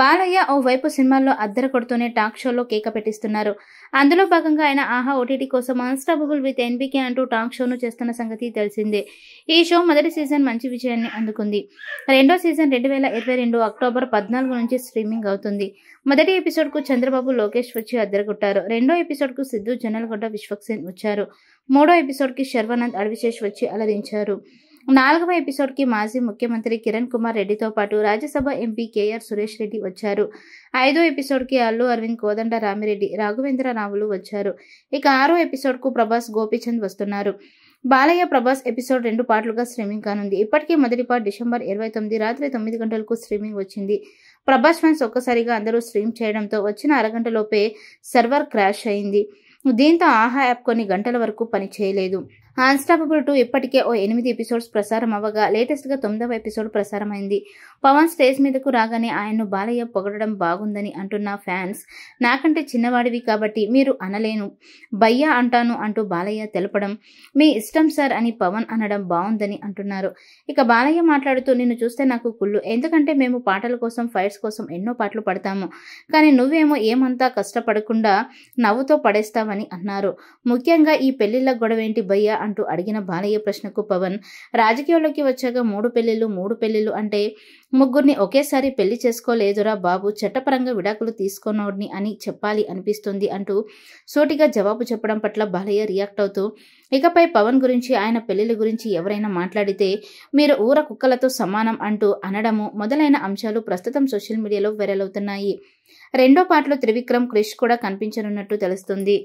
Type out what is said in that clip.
బాలయ్య ఓ వైపు సినిమాల్లో అద్దర కొడుతూనే టాక్ షోలో కేక పెట్టిస్తున్నారు అందులో భాగంగా ఆయన ఆహా ఓటీటీ కోసం అన్స్టాపబుల్ విత్ ఎన్బీకే అంటూ టాక్ షోను చేస్తున్న సంగతి తెలిసిందే ఈ షో మొదటి సీజన్ మంచి విజయాన్ని అందుకుంది రెండో సీజన్ రెండు వేల ఇరవై రెండు అక్టోబర్ పద్నాలుగు నుంచి స్ట్రీమింగ్ అవుతుంది మొదటి ఎపిసోడ్కు చంద్రబాబు లోకేష్ వచ్చి కొట్టారు రెండో ఎపిసోడ్కు సిద్ధు జనల్గొడ్డ విశ్వక్సేన్ వచ్చారు మూడో ఎపిసోడ్కి శర్వానంద్ అడవిశేష్ వచ్చి అలరించారు నాలుగవ ఎపిసోడ్కి మాజీ ముఖ్యమంత్రి కిరణ్ కుమార్ రెడ్డితో పాటు రాజ్యసభ ఎంపీ కేఆర్ సురేష్ రెడ్డి వచ్చారు ఐదో ఎపిసోడ్కి అల్లు అరవింద్ కోదండ రామిరెడ్డి రాఘవేంద్ర రావులు వచ్చారు ఇక ఆరో ఎపిసోడ్కు ప్రభాస్ గోపీచంద్ వస్తున్నారు బాలయ్య ప్రభాస్ ఎపిసోడ్ రెండు పాటలుగా స్ట్రీమింగ్ కానుంది ఇప్పటికే మొదటి పార్ట్ డిసెంబర్ ఇరవై తొమ్మిది రాత్రి తొమ్మిది గంటలకు స్ట్రీమింగ్ వచ్చింది ప్రభాస్ ఫ్యాన్స్ ఒక్కసారిగా అందరూ స్ట్రీమ్ చేయడంతో వచ్చిన అరగంటలోపే సర్వర్ క్రాష్ అయింది దీంతో ఆహా యాప్ కొన్ని గంటల వరకు పనిచేయలేదు అన్స్టాపబుల్ టూ ఇప్పటికే ఓ ఎనిమిది ఎపిసోడ్స్ ప్రసారం అవ్వగా గా తొమ్మిదవ ఎపిసోడ్ ప్రసారమైంది పవన్ స్టేజ్ మీదకు రాగానే ఆయన్ను బాలయ్య పొగడడం బాగుందని అంటున్న ఫ్యాన్స్ నాకంటే చిన్నవాడివి కాబట్టి మీరు అనలేను భయ్యా అంటాను అంటూ బాలయ్య తెలపడం మీ ఇష్టం సార్ అని పవన్ అనడం బాగుందని అంటున్నారు ఇక బాలయ్య మాట్లాడుతూ నిన్ను చూస్తే నాకు కుళ్ళు ఎందుకంటే మేము పాటల కోసం ఫైట్స్ కోసం ఎన్నో పాటలు పడతాము కానీ నువ్వేమో ఏమంతా కష్టపడకుండా నవ్వుతో పడేస్తావని అన్నారు ముఖ్యంగా ఈ పెళ్లిళ్ళ ఏంటి భయ్యా అంటూ అడిగిన బాలయ్య ప్రశ్నకు పవన్ రాజకీయాల్లోకి వచ్చాక మూడు పెళ్లిళ్ళు మూడు పెళ్లిళ్ళు అంటే ముగ్గురిని ఒకేసారి పెళ్లి చేసుకోలేదురా బాబు చట్టపరంగా విడాకులు తీసుకోనోడిని అని చెప్పాలి అనిపిస్తుంది అంటూ సూటిగా జవాబు చెప్పడం పట్ల బాలయ్య రియాక్ట్ అవుతూ ఇకపై పవన్ గురించి ఆయన పెళ్లిళ్ళ గురించి ఎవరైనా మాట్లాడితే మీరు ఊర కుక్కలతో సమానం అంటూ అనడము మొదలైన అంశాలు ప్రస్తుతం సోషల్ మీడియాలో వైరల్ అవుతున్నాయి రెండో పాటలో త్రివిక్రమ్ క్రిష్ కూడా కనిపించనున్నట్టు తెలుస్తుంది